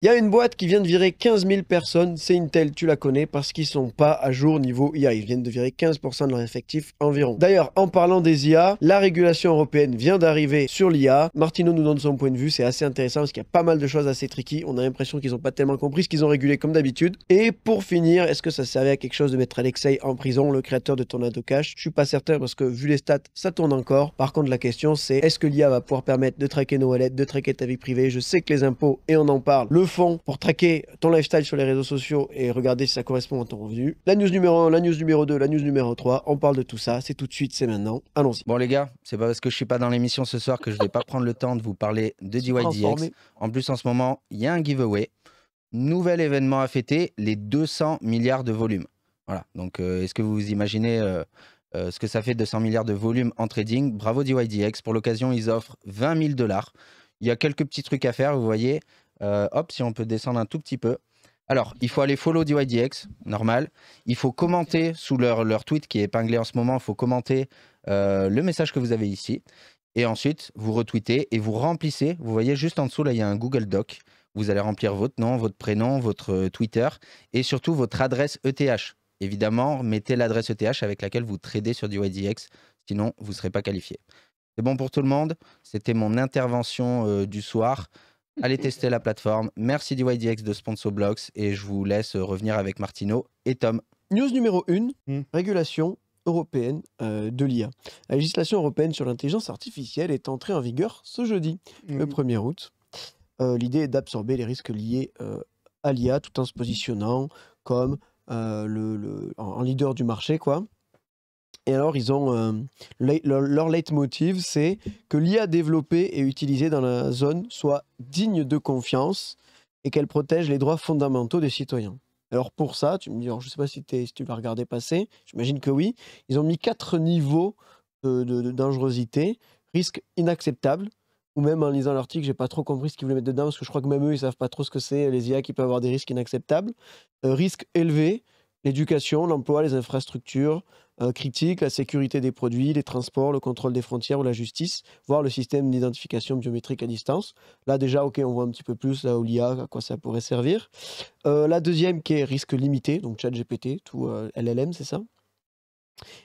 Il y a une boîte qui vient de virer 15 000 personnes, c'est Intel, tu la connais, parce qu'ils sont pas à jour niveau IA. Ils viennent de virer 15% de leur effectif environ. D'ailleurs, en parlant des IA, la régulation européenne vient d'arriver sur l'IA. Martino nous donne son point de vue, c'est assez intéressant parce qu'il y a pas mal de choses assez tricky. On a l'impression qu'ils n'ont pas tellement compris ce qu'ils ont régulé comme d'habitude. Et pour finir, est-ce que ça servait à quelque chose de mettre Alexei en prison, le créateur de Tornado Cash Je suis pas certain parce que vu les stats, ça tourne encore. Par contre, la question c'est est-ce que l'IA va pouvoir permettre de traquer nos wallets, de traquer ta vie privée Je sais que les impôts, et on en parle, le fond pour traquer ton lifestyle sur les réseaux sociaux et regarder si ça correspond à ton revenu. La news numéro 1, la news numéro 2, la news numéro 3, on parle de tout ça, c'est tout de suite, c'est maintenant. Allons-y. Bon les gars, c'est pas parce que je suis pas dans l'émission ce soir que je vais pas prendre le temps de vous parler de DYDX. En plus en ce moment, il y a un giveaway. Nouvel événement à fêter, les 200 milliards de volume. Voilà, donc euh, est-ce que vous imaginez euh, euh, ce que ça fait 200 milliards de volume en trading Bravo DYDX, pour l'occasion ils offrent 20 000 dollars. Il y a quelques petits trucs à faire, vous voyez. Euh, hop, si on peut descendre un tout petit peu. Alors, il faut aller follow DYDX, normal. Il faut commenter sous leur, leur tweet qui est épinglé en ce moment. Il faut commenter euh, le message que vous avez ici. Et ensuite, vous retweetez et vous remplissez. Vous voyez juste en dessous, là, il y a un Google Doc. Vous allez remplir votre nom, votre prénom, votre euh, Twitter et surtout votre adresse ETH. Évidemment, mettez l'adresse ETH avec laquelle vous tradez sur DYDX. Sinon, vous ne serez pas qualifié. C'est bon pour tout le monde. C'était mon intervention du soir. Allez tester la plateforme. Merci DYDX de Sponsoblocks et je vous laisse revenir avec Martino et Tom. News numéro 1, hmm. régulation européenne euh, de l'IA. La législation européenne sur l'intelligence artificielle est entrée en vigueur ce jeudi, le 1er hmm. août. Euh, l'idée est d'absorber les risques liés euh, à l'IA tout en se positionnant comme en leader du marché, quoi. Et alors, ils ont, euh, leur leitmotiv, c'est que l'IA développée et utilisée dans la zone soit digne de confiance et qu'elle protège les droits fondamentaux des citoyens. Alors pour ça, tu me dis, je ne sais pas si, tu l'as regardé passer, j'imagine que oui, ils ont mis quatre niveaux de, dangerosité, risque inacceptable, ou même en lisant l'article, je n'ai pas trop compris ce qu'ils voulaient mettre dedans, parce que je crois que même eux, ils savent pas trop ce que c'est, les IA qui peuvent avoir des risques inacceptables. Euh, risque élevé, l'éducation, l'emploi, les infrastructures, euh, critique, la sécurité des produits, les transports, le contrôle des frontières ou la justice, voire le système d'identification biométrique à distance. Là déjà, ok, on voit un petit peu plus là où l'IA, à quoi ça pourrait servir. Euh, la deuxième qui est risque limité, donc chat GPT, tout euh, LLM, c'est ça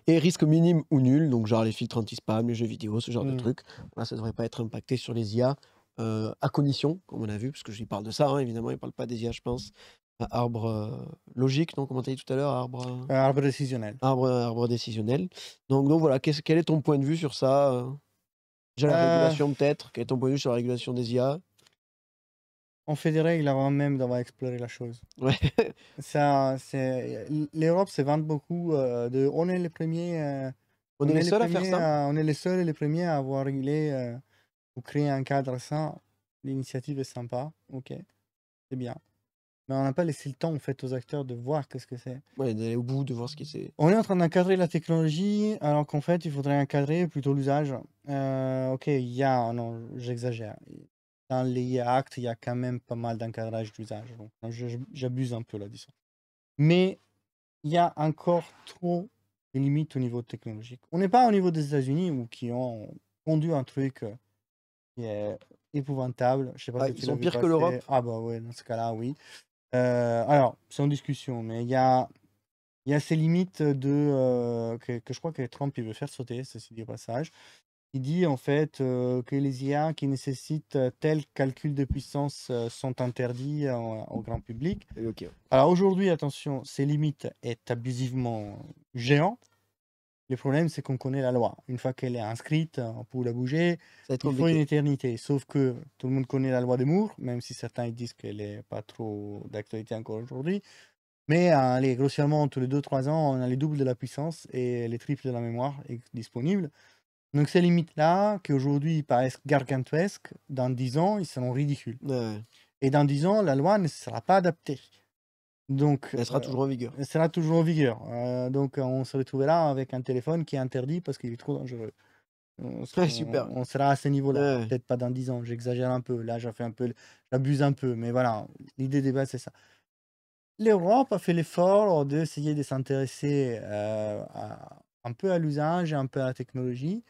et risque minime ou nul, donc genre les filtres anti-spam, les jeux vidéo, ce genre de mmh. trucs. Là, ça ne devrait pas être impacté sur les IA, à condition, comme on a vu, parce que lui parle de ça, hein, évidemment, il ne parle pas des IA, je pense, arbre euh, logique, non Comment tu as dit tout à l'heure Arbre, euh, arbre décisionnel. Arbre, euh, arbre décisionnel. Donc, donc voilà, quel est ton point de vue sur ça Déjà la régulation peut-être Quel est ton point de vue sur la régulation des IA On fait des règles avant même d'avoir exploré la chose. Ouais. ça, c'est... L'Europe vante beaucoup de... On est les premiers... on, est les, seuls à faire ça On est les seuls et les premiers à avoir réglé ou créé un cadre sans. L'initiative est sympa, ok, c'est bien mais on n'a pas laissé le temps en fait aux acteurs de voir qu'est-ce que c'est. Ouais, d'aller au bout, de voir ce que c'est. On est en train d'encadrer la technologie, alors qu'en fait, il faudrait encadrer plutôt l'usage. Euh, ok, il y a, oh non, j'exagère. Dans les actes, il y a quand même pas mal d'encadrage d'usage, donc j'abuse un peu là-dessus. Mais il y a encore trop de limites au niveau technologique. On n'est pas au niveau des États-Unis où qui ont conduit un truc euh, qui est épouvantable. Je sais pas ils sont pires que l'Europe. Ah bah ouais, dans ce cas-là, oui. Euh, alors, c'est en discussion, mais il y a, y a ces limites de, euh, que, je crois que Trump il veut faire sauter, ceci dit au passage. Il dit en fait euh, que les IA qui nécessitent tel calcul de puissance sont interdits au grand public. Alors aujourd'hui, attention, ces limites sont abusivement géantes. Le problème, c'est qu'on connaît la loi. Une fois qu'elle est inscrite, on peut la bouger, il faut une éternité. Sauf que tout le monde connaît la loi de Moore, même si certains disent qu'elle n'est pas trop d'actualité encore aujourd'hui. Mais allez, euh, grossièrement, tous les 2-3 ans, on a les doubles de la puissance et les triples de la mémoire disponibles. Donc ces limites-là, qui aujourd'hui paraissent gargantuesques, dans 10 ans, ils seront ridicules. Et dans 10 ans, la loi ne sera pas adaptée. Donc, elle euh, sera toujours en vigueur. Elle sera toujours en vigueur. donc, euh, on se retrouvera avec un téléphone qui est interdit parce qu'il est trop dangereux. On sera, super. On, sera à ce niveau-là. Peut-être pas dans 10 ans. J'exagère un peu. Là, fait un peu, j'abuse un peu. Mais voilà, l'idée des bases, c'est ça. L'Europe a fait l'effort d'essayer de s'intéresser euh, un peu à l'usage et un peu à la technologie.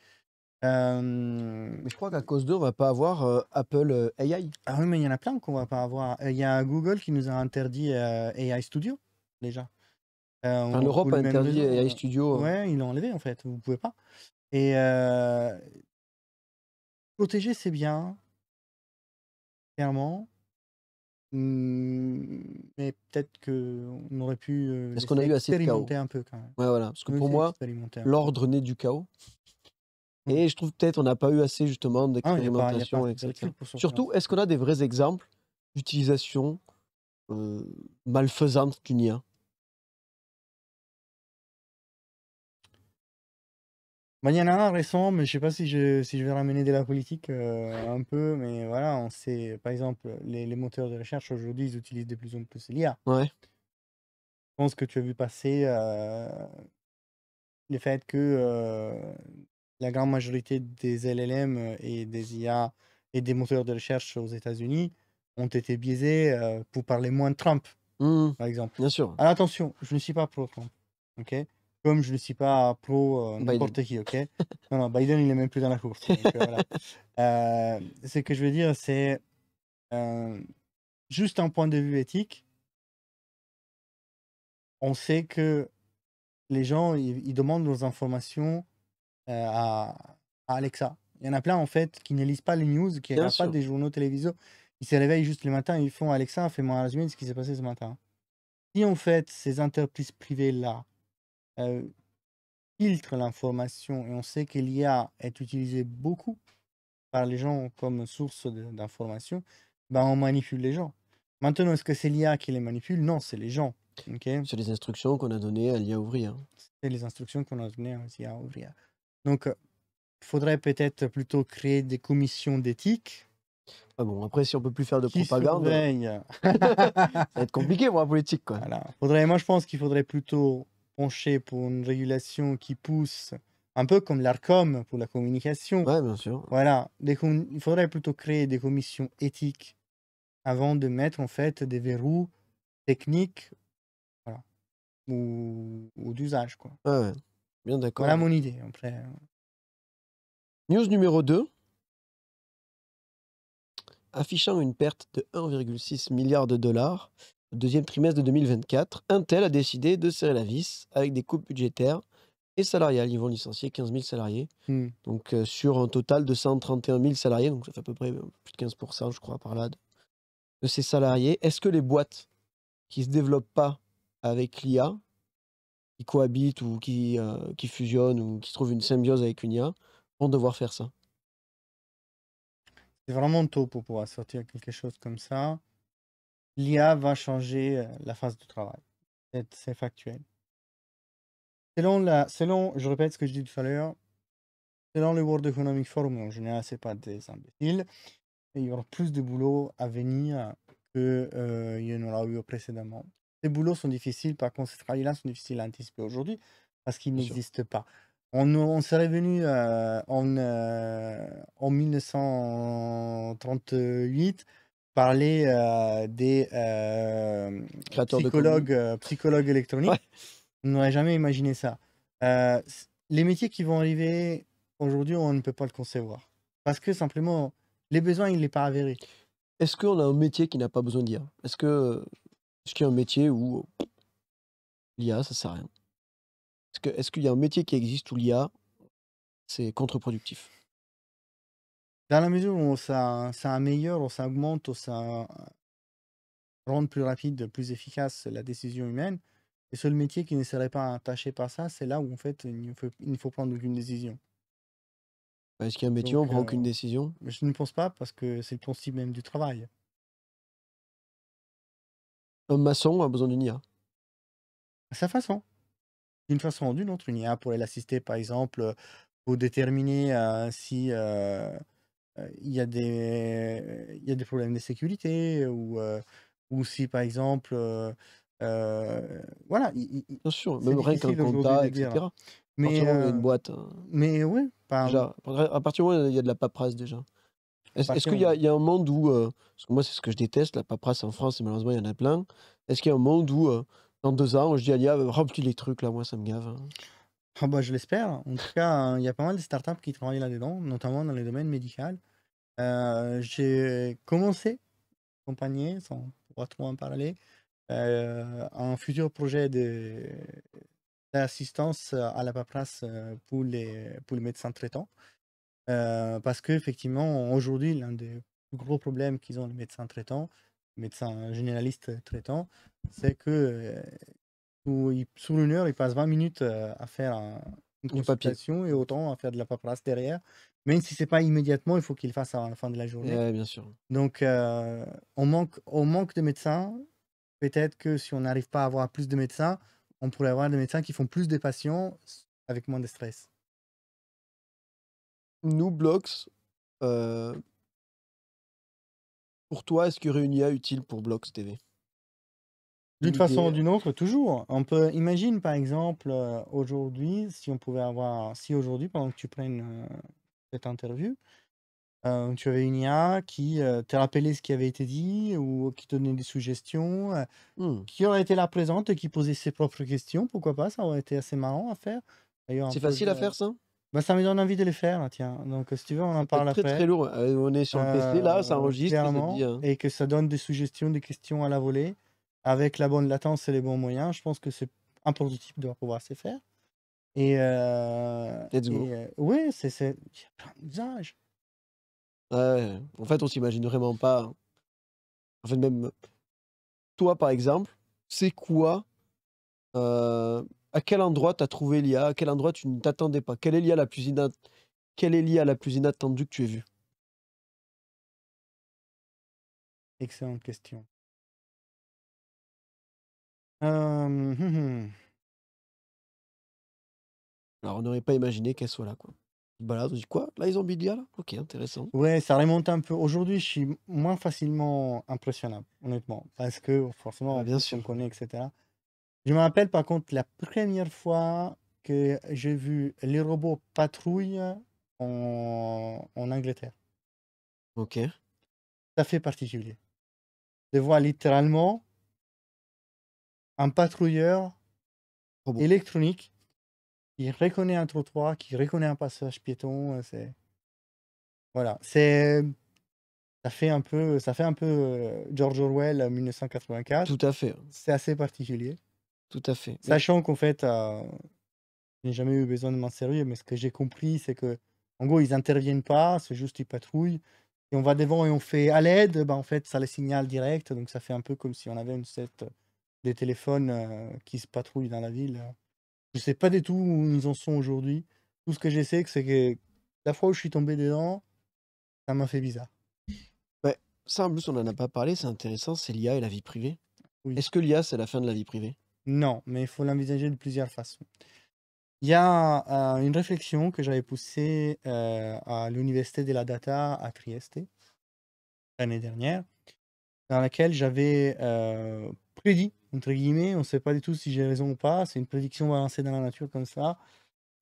Euh, je crois qu'à cause d'eux, on va pas avoir euh, Apple euh, AI. Ah oui, mais il y en a plein qu'on va pas avoir. Il y a Google qui nous a interdit AI Studio, déjà. Enfin, L'Europe a interdit AI Studio. Ouais, ils l'ont enlevé, en fait. Vous pouvez pas. Et protéger, c'est bien. Clairement. Mmh, mais peut-être qu'on aurait pu. Est-ce qu'on a eu assez de chaos un peu quand Ouais, voilà. Parce que pour moi, l'ordre naît du chaos. Et je trouve peut-être on n'a pas eu assez justement ah d'expérimentation, etc. Surtout, est-ce qu'on a des vrais exemples d'utilisation euh, malfaisante qu'il IA bah, il y en a un récent, mais je sais pas si je, si je vais ramener de la politique euh, un peu, mais voilà, on sait, par exemple, les, moteurs de recherche aujourd'hui, ils utilisent de plus en plus l'IA. Ouais. Je pense que tu as vu passer euh, le fait que euh, la grande majorité des LLM euh, et des IA et des moteurs de recherche aux États-Unis ont été biaisés euh, pour parler moins de Trump, mmh. par exemple. Bien sûr. Alors attention, je ne suis pas pro-Trump, ok Comme je ne suis pas pro euh, n'importe qui, ok Non, Biden, il n'est même plus dans la course. ce que je veux dire, c'est juste un point de vue éthique. On sait que les gens, ils, ils demandent nos informations euh, à, à, Alexa. Il y en a plein, en fait, qui ne lisent pas les news, qui n'ont pas des journaux télévisés. Ils se réveillent juste le matin et ils font Alexa, fais-moi un résumé de ce qui s'est passé ce matin. Si, en fait, ces entreprises privées-là euh, filtrent l'information et on sait que l'IA est utilisée beaucoup par les gens comme source d'information, ben on manipule les gens. Maintenant, est-ce que c'est l'IA qui les manipule Non, c'est les gens. C'est les instructions qu'on a données à l'IA ouvrir. C'est les instructions qu'on a données à l'IA ouvrir. Donc, il faudrait peut-être plutôt créer des commissions d'éthique. Ah bon, après, si on peut plus faire de propagande, ça va être compliqué pour la politique. Quoi. Faudrait, moi, je pense qu'il faudrait plutôt pencher pour une régulation qui pousse, un peu comme l'ARCOM pour la communication. Ouais, bien sûr. Voilà, il faudrait plutôt créer des commissions éthiques avant de mettre en fait des verrous techniques voilà, ou, d'usage. Quoi. ouais. Bien d'accord. Voilà mon idée. fait. Euh. News numéro 2. Affichant une perte de 1,6 milliard de dollars au deuxième trimestre de 2024, Intel a décidé de serrer la vis avec des coupes budgétaires et salariales. Ils vont licencier 15 000 salariés, hmm. donc euh, sur un total de 131 000 salariés, donc ça fait à peu près euh, plus de 15 je crois par là de, de ces salariés. Est-ce que les boîtes qui ne se développent pas avec l'IA qui cohabitent ou qui, euh, qui fusionnent ou qui trouvent une mmh. symbiose avec une IA vont devoir faire ça. C'est vraiment tôt pour pouvoir sortir quelque chose comme ça. L'IA va changer euh, la phase de travail. C'est factuel. Selon, la, selon, je répète ce que je dis tout à l'heure, selon le World Economic Forum, en général, c'est pas des imbéciles, il y aura plus de boulot à venir qu'il euh, y en aura eu précédemment. Ces boulots sont difficiles, par contre, ces travaux là sont difficiles à anticiper aujourd'hui parce qu'ils n'existent pas. On, serait venu euh, en, euh, en 1938 parler euh, des psychologues, de électroniques. On n'aurait jamais imaginé ça. les métiers qui vont arriver aujourd'hui, on ne peut pas le concevoir. Parce que simplement, les besoins, il n'est pas avéré. Est-ce qu'on a un métier qui n'a pas besoin d'IA Est-ce que est-ce qu'il y a un métier où l'IA, ça sert à rien Est-ce qu'il y a un métier qui existe où l'IA, c'est contre-productif Dans la mesure où ça, améliore, où ça augmente, ça rend plus rapide, plus efficace la décision humaine, le seul métier qui ne serait pas attaché par ça, c'est là où en fait il ne faut, prendre aucune décision. Est-ce qu'il y a un métier où on ne prend aucune euh, décision Je ne pense pas parce que c'est le principe même du travail. Un maçon a besoin d'une IA. À sa façon. D'une façon ou d'une autre, une IA pourrait l'assister, par exemple, pour déterminer s'il euh, si euh, euh, il, y a des, il y a des problèmes de sécurité ou, ou si, par exemple, voilà. Bien sûr, même rien qu'un etc. Mais, une boîte. Hein. Mais oui. Déjà, à partir où il y a de la paperasse déjà. Est-ce qu'il y, a un monde où, euh, parce que moi c'est ce que je déteste, la paperasse en France, et malheureusement il y en a plein, est-ce qu'il y a un monde où, euh, dans deux ans, je dis à l'IA, euh, remplis les trucs là, moi ça me gave hein? ah, bah, Je l'espère. En tout cas, hein, il y a pas mal de startups qui travaillent là-dedans, notamment dans les domaines médical. J'ai commencé accompagné, sans pouvoir trop en parler, un futur projet d'assistance à la paperasse pour les, pour les médecins traitants parce qu'effectivement, aujourd'hui, l'un des plus gros problèmes qu'ils ont les médecins traitants, les médecins généralistes traitants, c'est que sous sur une heure, ils passent 20 minutes à faire une consultation et autant à faire de la paperasse derrière. Même si c'est pas immédiatement, il faut qu'ils le fassent à la fin de la journée. bien sûr. Donc, on, manque, on manque de médecins. Peut-être que si on n'arrive pas à avoir plus de médecins, on pourrait avoir des médecins qui font plus de patients avec moins de stress nous, Blocks, euh, pour toi, est-ce qu'il y aurait une IA utile pour Blocks TV D'une façon ou d'une autre, toujours. On peut imagine par exemple euh, aujourd'hui, si on pouvait avoir, si aujourd'hui pendant que tu prennes euh, cette interview, tu avais une IA qui t'a te ce qui avait été dit ou qui te donnait des suggestions, hmm. qui aurait été là présente et qui posait ses propres questions. Pourquoi pas Ça aurait été assez marrant à faire. C'est facile à faire ça bah, ça me donne envie de les faire, tiens. Donc, si tu veux, on en parle très, après. très très lourd. Euh, on est sur le PC, là, ça euh, enregistre. Hein. Et que ça donne des suggestions, des questions à la volée, avec la bonne latence et les bons moyens. Je pense que c'est un type de pouvoir se faire. Et, euh, Let's go. oui, c'est il y a plein d'usages. Ouais, en fait, on s'imagine vraiment pas. En fait, même toi, par exemple, c'est quoi à quel endroit tu as trouvé l'IA À quel endroit tu ne t'attendais pas Quelle est l'IA la, plus Quelle est la plus inattendue que tu aies vue Excellente question. Hum, hum, hum. Alors, on n'aurait pas imaginé qu'elle soit là, quoi. Ils on dit quoi Là, ils ont Bidia, là Ok, intéressant. Ouais, ça remonte un peu. Aujourd'hui, je suis moins facilement impressionnable, honnêtement. Parce que forcément, bien ah, bien on connaît, etc. Je me rappelle par contre la première fois que j'ai vu les robots patrouille en, Angleterre. Ok. Ça fait particulier. De voir littéralement un patrouilleur électronique qui reconnaît un trottoir, qui reconnaît un passage piéton. Euh, c'est voilà, c'est ça fait un peu, ça fait un peu euh, George Orwell 1984. Euh, Tout à fait. C'est assez particulier. Tout à fait. Sachant qu'en fait, euh, je n'ai jamais eu besoin de m'en servir, mais ce que j'ai compris, c'est que, en gros, ils n'interviennent pas, c'est juste qu'ils patrouillent. Et on va devant et on fait à l'aide, bah, en fait, ça les signale direct. Donc, ça fait un peu comme si on avait une set des téléphones euh, qui se patrouillent dans la ville. Je sais pas du tout où nous en sommes aujourd'hui. Tout ce que j'essaie, que c'est que la fois où je suis tombé dedans, ça m'a fait bizarre. Bah, ça, en plus, on n'en a pas parlé, c'est intéressant, c'est l'IA et la vie privée. Est-ce que l'IA, c'est la fin de la vie privée non, mais il faut l'envisager de plusieurs façons. Il y a euh, une réflexion que j'avais poussée euh, à l'Université de la Data à Trieste l'année dernière, dans laquelle j'avais euh, prédit, entre guillemets, on ne sait pas du tout si j'ai raison ou pas, c'est une prédiction balancée dans la nature comme ça,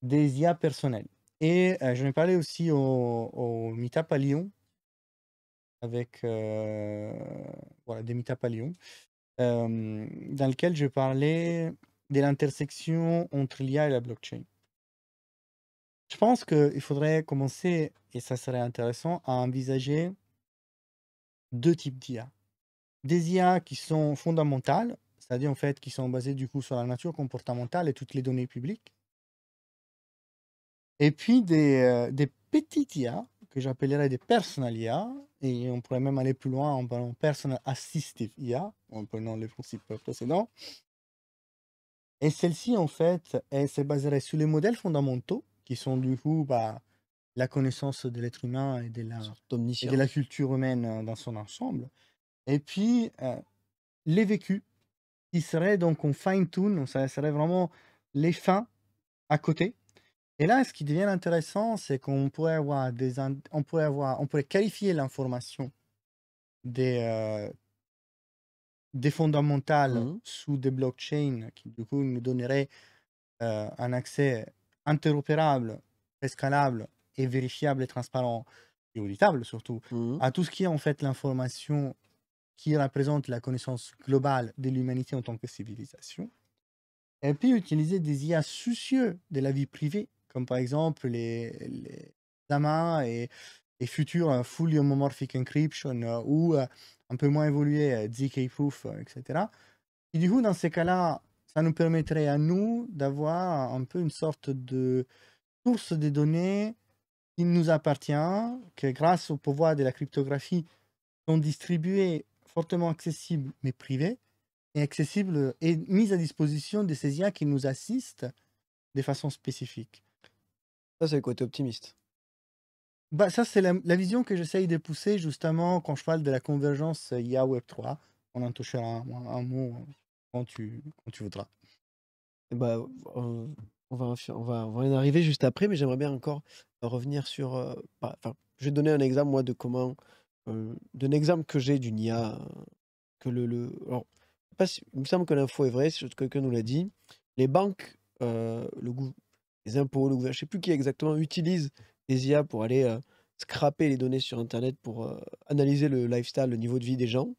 des IA personnelles. Et j'en ai parlé aussi au, au Meetup à Lyon, avec voilà, des Meetup à Lyon, dans lequel je parlais de l'intersection entre l'IA et la blockchain. Je pense qu'il faudrait commencer, et ça serait intéressant, à envisager deux types d'IA. Des IA qui sont fondamentales, c'est-à-dire en fait qui sont basées du coup sur la nature comportementale et toutes les données publiques. Et puis des, euh, des petites IA que j'appellerais des personal IA, et on pourrait même aller plus loin en parlant personal assistive IA, en prenant les principes précédents. Et celle-ci, en fait, elle se baserait sur les modèles fondamentaux, qui sont du coup bah, la connaissance de l'être humain et de, la, la culture humaine dans son ensemble. Et puis, euh, les vécus, qui seraient donc on fine-tune, ça serait vraiment les fins à côté et là, ce qui devient intéressant, c'est qu'on pourrait avoir des, on pourrait avoir, on pourrait qualifier l'information des, euh, des fondamentales mmh sous des blockchains qui, du coup, nous donneraient euh, un accès interopérable, escalable et vérifiable et transparent et auditable surtout mmh à tout ce qui est en fait l'information qui représente la connaissance globale de l'humanité en tant que civilisation. Et puis utiliser des IA soucieux de la vie privée comme par exemple les, les et, les futurs euh, Full Homomorphic Encryption euh, ou euh, un peu moins évolué ZK Proof, etc. Et du coup, dans ces cas-là, ça nous permettrait à nous d'avoir un peu une sorte de source de données qui nous appartient, que grâce au pouvoir de la cryptographie, sont distribuées, fortement accessibles, mais privées, et accessibles et mises à disposition de ces IA qui nous assistent de façon spécifique. Ça, c'est le côté optimiste. Bah, ça, c'est la, vision que j'essaye de pousser justement quand je parle de la convergence euh, IA Web 3. On en touchera un, un, mot euh, quand tu, tu voudras. Et eh bah, on, va, on, va, on va en arriver juste après, mais j'aimerais bien encore revenir sur. Euh, bah, enfin, je vais donner un exemple, moi, de comment. d'un exemple que j'ai d'une IA. Que le, le... Alors, il me semble que l'info est vraie, si quelqu'un nous l'a dit. Les banques, le, les impôts, je ne sais plus qui exactement utilise les IA pour aller euh, scraper les données sur Internet pour euh, analyser le lifestyle, le niveau de vie des gens.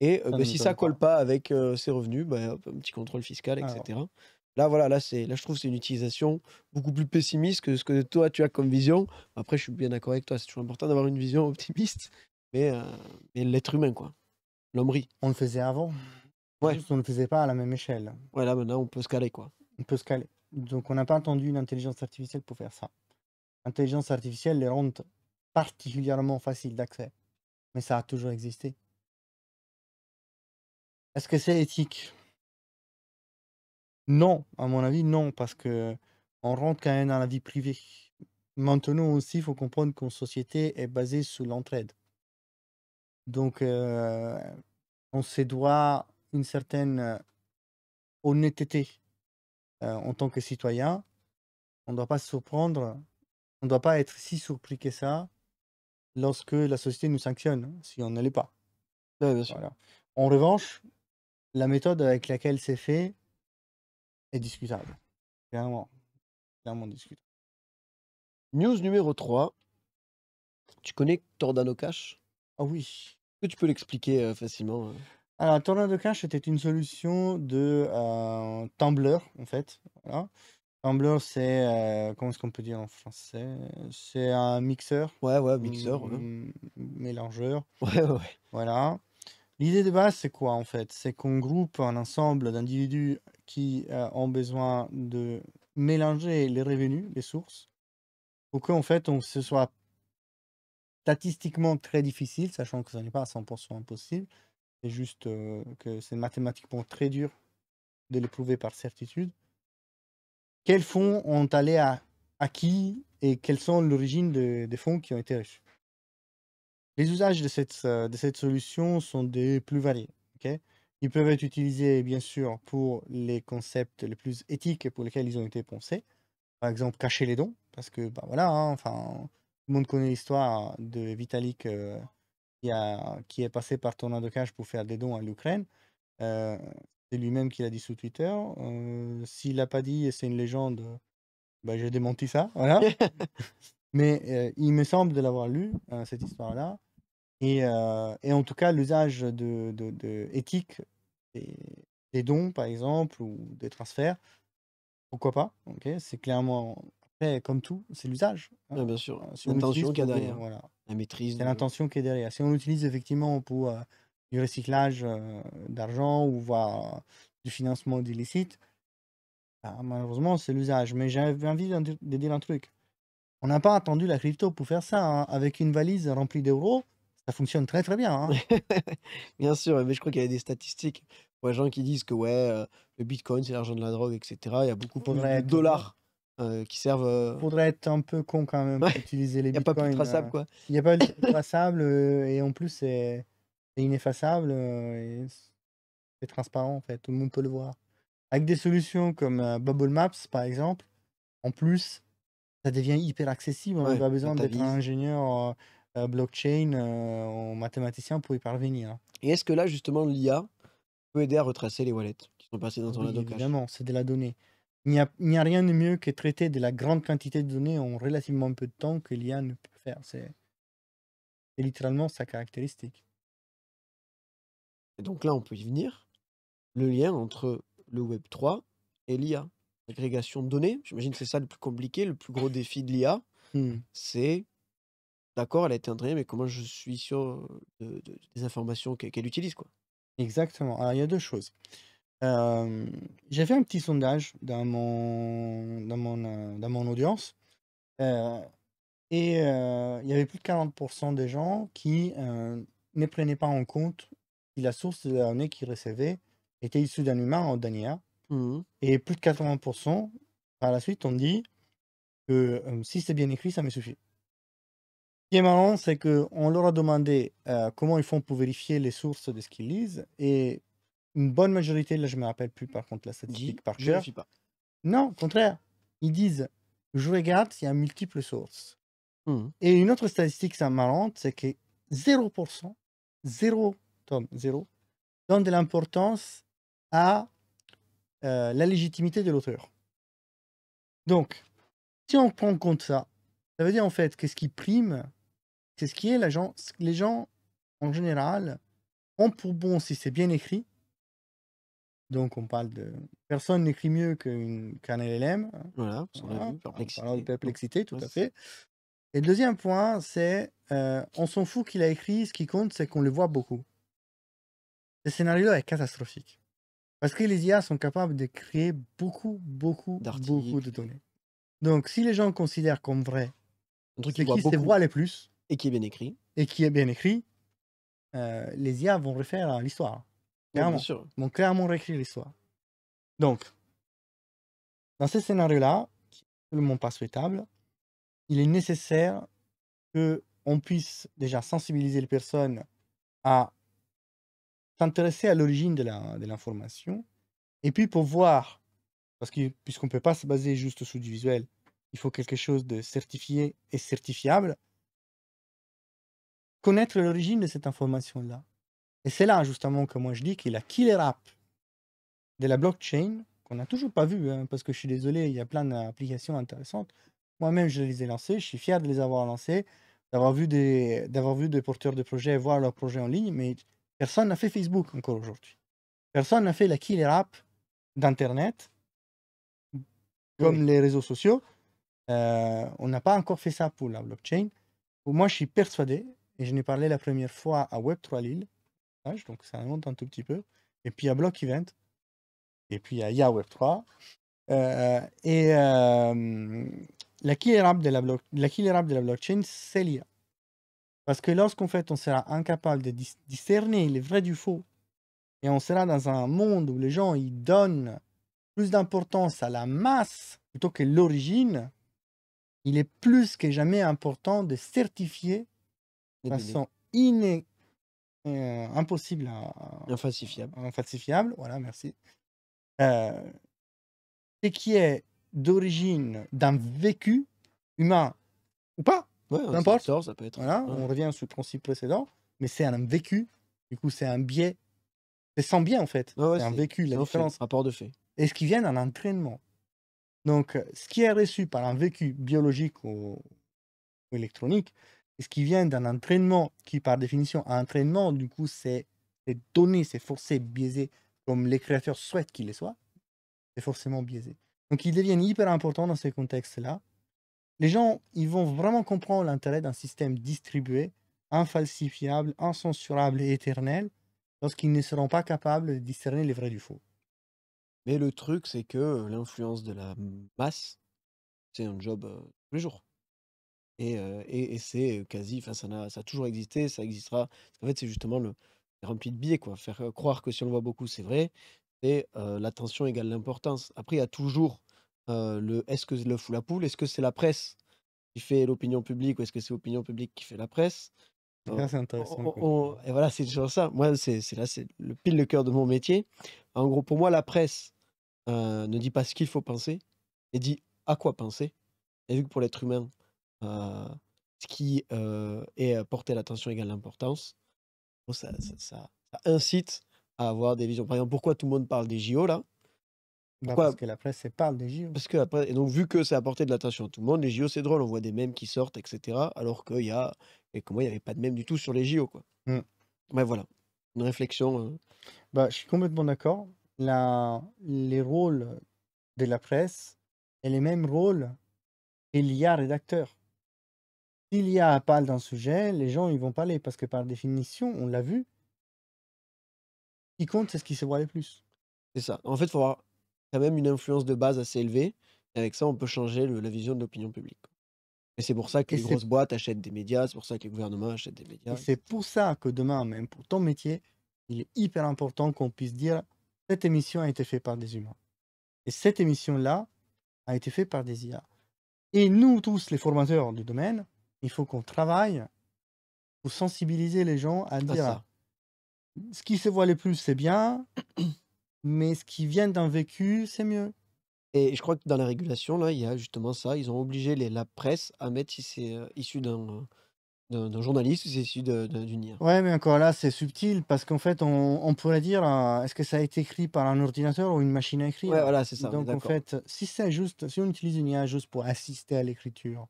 Et si euh, ça bah, ne si ça colle pas, avec ses revenus, bah, un petit contrôle fiscal, etc. Là, voilà, là, là, je trouve que c'est une utilisation beaucoup plus pessimiste que ce que toi, tu as comme vision. Après, je suis bien d'accord avec toi, c'est toujours important d'avoir une vision optimiste, mais, l'être humain, quoi. L'hommerie. On le faisait avant. Ouais. on ne le faisait pas à la même échelle. Ouais, là, maintenant, on peut se caler, quoi. On peut se caler. Donc on n'a pas entendu une intelligence artificielle pour faire ça. L'intelligence artificielle les rend particulièrement faciles d'accès. Mais ça a toujours existé. Est-ce que c'est éthique Non, à mon avis, non, parce que on rentre quand même dans la vie privée. Maintenant aussi, il faut comprendre qu'une société est basée sur l'entraide. Donc, euh, on se doit une certaine euh, honnêteté euh, en tant que citoyen, on ne doit pas se surprendre, on ne doit pas être si surpris que ça lorsque la société nous sanctionne, hein, si on ne l'est pas. En revanche, la méthode avec laquelle c'est fait est discutable. Clairement. Clairement discutable. News numéro 3. Tu connais Tordano Cash Ah oui. Que tu peux l'expliquer euh, facilement hein alors, de Cash était une solution de euh, Tumblr, en fait. Voilà. Tumblr, c'est. Euh, comment est-ce qu'on peut dire en français C'est un mixeur, Ouais, ouais, mixeur. Mmh, mélangeur. Ouais, ouais, Voilà. L'idée de base, c'est quoi en fait C'est qu'on groupe un ensemble d'individus qui euh, ont besoin de mélanger les revenus, les sources, pour en fait, on se soit statistiquement très difficile, sachant que ce n'est pas à 100% impossible, c'est juste euh, que c'est mathématiquement très dur de les prouver par certitude. Quels fonds ont allé à, à qui et quelles sont l'origine de, des fonds qui ont été reçus Les usages de cette, euh, de cette solution sont des plus variés. ils peuvent être utilisés, bien sûr, pour les concepts les plus éthiques pour lesquels ils ont été pensés. Par exemple, cacher les dons, parce que, bah voilà, hein, enfin, tout le monde connaît l'histoire de Vitalik euh, qui, est passé par Tornado de pour faire des dons à l'Ukraine. Euh, c'est lui-même qui l'a dit sous Twitter. Euh, s'il l'a pas dit et c'est une légende, euh, bah, j'ai démenti ça. Voilà. Mais il me semble de l'avoir lu, cette histoire-là. Et, en tout cas, l'usage de, de, éthique des, des, dons, par exemple, ou des transferts, pourquoi pas ok C'est clairement comme tout, c'est l'usage. Hein. bien sûr. Euh, l'intention qu'il la maîtrise. C'est l'intention qui est derrière. Si on l'utilise effectivement pour euh, du recyclage euh, d'argent ou voire du financement illicite bah, malheureusement, c'est l'usage. Mais j'avais envie d'aider de dire un truc. On n'a pas attendu la crypto pour faire ça. Hein. Avec une valise remplie d'euros, ça fonctionne très très bien. Hein. Bien sûr, mais je crois qu'il y a des statistiques pour les gens qui disent que ouais, le Bitcoin, c'est l'argent de la drogue, etc. Il y a beaucoup de dollars euh, qui servent. Euh... Faudrait être un peu con quand même d'utiliser utiliser les Il n'y euh. a pas plus traçable quoi. Il n'y a pas plus traçable et en plus c'est ineffaçable euh, et c'est transparent en fait, tout le monde peut le voir. Avec des solutions comme Bubble Maps par exemple, en plus ça devient hyper accessible, on n'a pas besoin d'être un ingénieur blockchain ou mathématicien pour y parvenir. Hein. Et est-ce que là justement l'IA peut aider à retracer les wallets qui sont passés dans ton oui, Évidemment, c'est de la donnée. Il n'y a, rien de mieux que traiter de la grande quantité de données en relativement peu de temps que l'IA ne peut faire. C'est littéralement sa caractéristique. Et donc là, on peut y venir. Le lien entre le Web 3 et l'IA. L'agrégation de données, j'imagine que c'est ça le plus compliqué, le plus gros défi de l'IA. Hmm. C'est, d'accord, elle a été entraînée, mais comment je suis sûr des informations qu'elle utilise quoi. Exactement. Alors, il y a deux choses. Euh, j'ai fait un petit sondage dans mon, dans mon, euh, dans mon audience. Euh, et il y avait plus de 40% des gens qui ne prenaient pas en compte si la source de données qu'ils recevaient était issue d'un humain en Dania. Mmh. Et plus de 80% par la suite ont dit que si c'est bien écrit, ça me suffit. Ce qui est marrant, c'est qu'on leur a demandé comment ils font pour vérifier les sources de ce qu'ils lisent. Et une bonne majorité, là je me rappelle plus par contre la statistique par cœur. Non, au contraire. Ils disent je regarde s'il y a multiple sources. Mmh. Et une autre statistique c'est marrante, c'est que 0%, 0, Tom, 0, donne de l'importance à euh, la légitimité de l'auteur. Donc, si on prend en compte ça, ça veut dire en fait que ce qui prime, c'est ce qui est la gens, les gens en général ont pour bon si c'est bien écrit donc, on parle de. Personne n'écrit mieux qu'une, qu'un LLM. Hein. Voilà, voilà. On parle de perplexité, tout à fait. Et le deuxième point, c'est euh, on s'en fout qu'il a écrit, ce qui compte, c'est qu'on le voit beaucoup. Le scénario-là est catastrophique. Parce que les IA sont capables de créer beaucoup, beaucoup, beaucoup de données. Donc, si les gens considèrent comme vrai un truc qui, voit se voit le plus. Et qui est bien écrit. Et qui est bien écrit, euh, les IA vont refaire l'histoire. Clairement. Ils clairement réécrit l'histoire. Donc, dans ces scénarios là qui n'est absolument pas souhaitable, il est nécessaire que puisse déjà sensibiliser les personnes à s'intéresser à l'origine de l'information. et puis pour voir, parce que puisqu'on ne peut pas se baser juste sur du visuel, il faut quelque chose de certifié et certifiable, connaître l'origine de cette information-là. Et c'est là justement que moi je dis qu'il a killer app de la blockchain qu'on n'a toujours pas vu, hein, parce que je suis désolé, il y a plein d'applications intéressantes. Moi-même, je les ai lancées, je suis fier de les avoir lancées, d'avoir vu, des, d'avoir vu des porteurs de projets voir leurs projets en ligne, mais personne n'a fait Facebook encore aujourd'hui. Personne n'a fait la killer app d'Internet, comme les réseaux sociaux. Euh, on n'a pas encore fait ça pour la blockchain. Moi, je suis persuadé, et je n'ai parlé la première fois à Web3 Lille, donc ça monte un tout petit peu. Et puis il y a Block Event, et puis il y a Ya Web 3. Euh, et euh, la, killer app de la, la killer de la blockchain, c'est l'IA. Parce que lorsqu'en fait, on sera incapable de discerner les vrais du faux, et on sera dans un monde où les gens ils donnent plus d'importance à la masse plutôt que l'origine, il est plus que jamais important de certifier de façon in euh, impossible hein, à, infalsifiable. infalsifiable, voilà, merci. Euh, et qui est d'origine d'un vécu humain ou pas, n'importe. Ça peut être. on revient sur le principe précédent, mais c'est un vécu. Du coup, c'est un biais. C'est sans biais en fait. c'est un vécu, la référence. rapport de fait. Et ce qui vient d'un entraînement. Donc, ce qui est reçu par un vécu biologique ou électronique, ce qui vient d'un entraînement qui, par définition, un entraînement, du coup, c'est donné, c'est forcé, biaisé, comme les créateurs souhaitent qu'il le soit, c'est forcément biaisé. Donc, ils deviennent hyper importants dans ce contexte là Les gens, ils vont vraiment comprendre l'intérêt d'un système distribué, infalsifiable, incensurable et éternel, lorsqu'ils ne seront pas capables de discerner les vrais du faux. Mais le truc, c'est que l'influence de la masse, c'est un job euh, tous les jours. Et, et, c'est quasi, enfin, ça, ça a toujours existé, ça existera. En fait, c'est justement le rempli de biais, quoi. Faire croire que si on le voit beaucoup, c'est vrai. C'est l'attention égale l'importance. Après, il y a toujours le est-ce que le fou la poule? Est-ce que c'est la presse qui fait l'opinion publique ou est-ce que c'est l'opinion publique qui fait la presse? c'est intéressant, et voilà, c'est toujours ça. Moi, c'est là, c'est le pile le cœur de mon métier. En gros, pour moi, la presse ne dit pas ce qu'il faut penser elle dit à quoi penser. Et vu que pour l'être humain, euh, ce qui euh, est à euh, l'attention égale l'importance, mmh. ça, incite à avoir des visions. Par exemple, pourquoi tout le monde parle des JO là bah, parce que la presse parle des JO. Parce que Et donc, vu que c'est apporté de l'attention à tout le monde, les JO, c'est drôle, on voit des mèmes qui sortent, etc. Alors qu'il y a. Et comment il n'y avait pas de mèmes du tout sur les JO, quoi. Mais mmh. voilà, une réflexion. Bah, je suis complètement d'accord. La... Les rôles de la presse et les mêmes rôles, il y a rédacteurs s'il y a dans d'un sujet, les gens ils vont parler parce que par définition, on l'a vu, ce qui compte, c'est ce qui se voit le plus. C'est ça. En fait, il faut avoir quand même une influence de base assez élevée. Et avec ça, on peut changer la vision de l'opinion publique. Et c'est pour ça que les grosses boîtes achètent des médias, c'est pour ça que les gouvernements achètent des médias. c'est pour ça que demain, même pour ton métier, il est hyper important qu'on puisse dire cette émission a été faite par des humains. Et cette émission-là a été faite par des IA. Et nous tous, les formateurs du domaine, il faut qu'on travaille pour sensibiliser les gens à dire ce qui se voit le plus, c'est bien, mais ce qui vient d'un vécu, c'est mieux. Et je crois que dans la régulation, là, il y a justement ça. Ils ont obligé les, la presse à mettre si c'est euh, issu d'un d'un journaliste ou c'est issu d'une IA. Ouais, mais encore là, c'est subtil parce qu'en fait, on, pourrait dire euh, est-ce que ça a été écrit par un ordinateur ou une machine à écrire voilà, c'est ça. Donc en fait, si c'est juste, si on utilise une IA juste pour assister à l'écriture,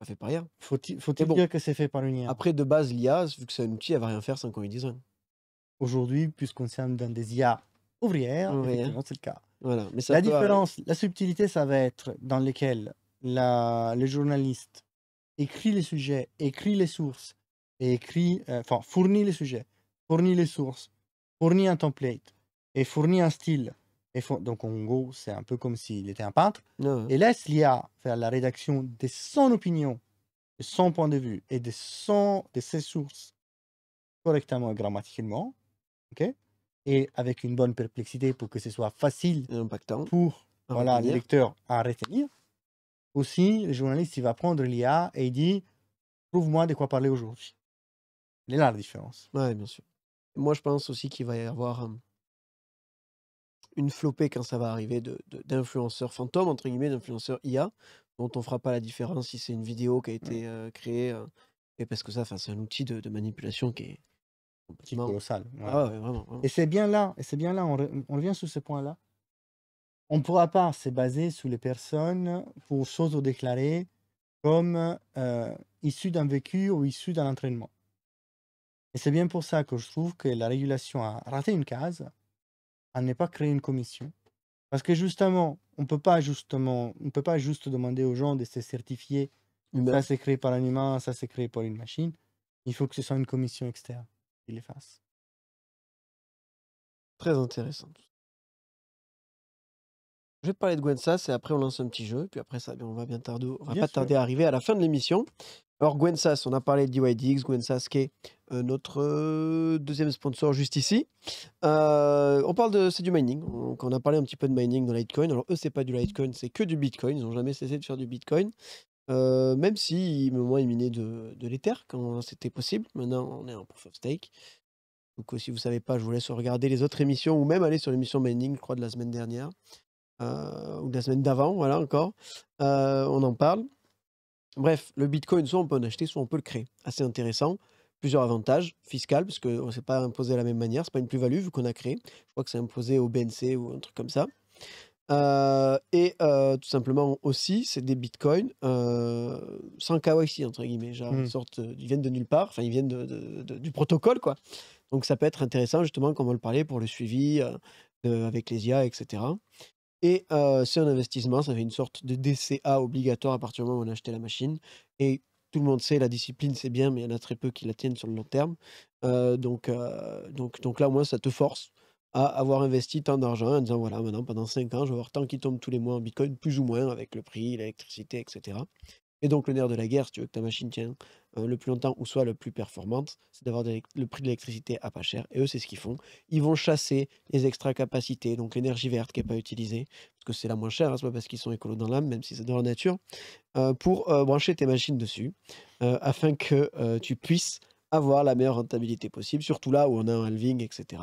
ça fait par rien. Faut-il dire que c'est fait par IA Après, de base, l'IA, vu que c'est un outil, elle va rien faire sans qu'on lui dise rien. Hein. Aujourd'hui, puisqu'on sommes dans des IA ouvrières, c'est le cas. Voilà. la différence, la subtilité, ça va être dans lesquelles la, le journaliste écrit les sujets, écrit les sources, et écrit, euh, enfin, fournit les sujets, fournit les sources, fournit un template et fournit un style donc, en gros, c'est un peu comme s'il était un peintre. Et laisse l'IA faire la rédaction de son opinion, de son point de vue et de, son, de ses sources correctement et grammaticalement. ok et avec une bonne perplexité pour que ce soit facile impactant. pour voilà, les lecteurs à retenir. Aussi, le journaliste, il va prendre l'IA et il dit « moi de quoi parler aujourd'hui. C'est là la différence. Oui, bien sûr. Moi, je pense aussi qu'il va y avoir. Euh, une flopée quand ça va arriver d'influenceurs fantômes, entre guillemets, d'influenceurs IA, dont on fera pas la différence si c'est une vidéo qui a été euh, créée, euh, et parce que ça, c'est un outil de, manipulation qui est complètement... colossal. Ah et c'est bien là, et c'est bien là, on, revient sur ce point-là. On pourra pas se baser sur les personnes pour choses déclarer comme euh, d'un vécu ou issues d'un entraînement. Et c'est bien pour ça que je trouve que la régulation a raté une case, à ne pas créer une commission. Parce que justement, on peut pas justement, on peut pas juste demander aux gens de se certifier. Mais... Eh ben ça c'est créé par un humain, ça c'est créé par une machine. Il faut que ce soit une commission externe qui les fasse. Très intéressant. Je vais parler de Gwensas et après on lance un petit jeu, puis après ça, on va bien on va pas tarder à arriver à la fin de l'émission. Alors Gwensas, on a parlé de DYDX, Gwensas qui est euh, notre euh, deuxième sponsor juste ici. Euh, on parle de c'est du mining, donc on a parlé un petit peu de mining dans Litecoin. Alors eux c'est pas du Litecoin, c'est que du Bitcoin, ils n'ont jamais cessé de faire du Bitcoin. même si au moins ils minaient de, de l'Ether quand c'était possible. Maintenant on est en proof of stake. Donc si vous savez pas, je vous laisse regarder les autres émissions ou même aller sur l'émission mining, je crois de la semaine dernière. ou de la semaine d'avant, voilà encore. on en parle. Bref, le Bitcoin, soit on peut en acheter, soit on peut le créer. Assez intéressant. Plusieurs avantages fiscaux, parce qu'on ne s'est pas imposé de la même manière. Ce n'est pas une plus-value vu qu'on a créé. Je crois que c'est imposé au BNC ou un truc comme ça. Euh, et euh, tout simplement aussi, c'est des bitcoins euh, sans sans KYC, entre guillemets. Genre, mmh. sorte, ils viennent de nulle part, enfin, ils viennent du protocole, quoi. Donc, ça peut être intéressant, justement, comme on le parlait, pour le suivi avec les IA, etc. Et c'est un investissement, ça fait une sorte de DCA obligatoire à partir du moment où on a acheté la machine. Et tout le monde sait, la discipline, c'est bien, mais il y en a très peu qui la tiennent sur le long terme. donc, donc, donc là, au moins, ça te force à avoir investi tant d'argent en disant, voilà, maintenant, pendant 5 ans, je vais avoir tant qui tombe tous les mois en Bitcoin, plus ou moins, avec le prix, l'électricité, etc. Et donc, le nerf de la guerre, si tu veux que ta machine tienne euh, le plus longtemps ou soit le plus performante, c'est d'avoir le prix de l'électricité à pas cher. Et eux, c'est ce qu'ils font. Ils vont chasser les extra capacités, donc l'énergie verte qui n'est pas utilisée, parce que c'est la moins chère, hein, c'est pas parce qu'ils sont écolos dans l'âme, même si c'est dans la nature, euh, pour euh, brancher tes machines dessus, afin que tu puisses avoir la meilleure rentabilité possible, surtout là où on a un halving, etc.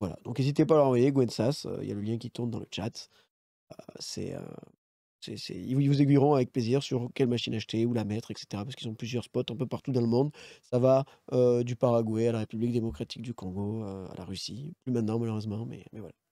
Voilà, donc n'hésitez pas à leur envoyer, Gwensas, il y a le lien qui tourne dans le chat. c'est ils vous aiguilleront avec plaisir sur quelle machine acheter, où la mettre, etc. Parce qu'ils ont plusieurs spots un peu partout dans le monde. Ça va euh, du Paraguay à la République démocratique du Congo, euh, à la Russie. Plus maintenant, malheureusement, mais voilà.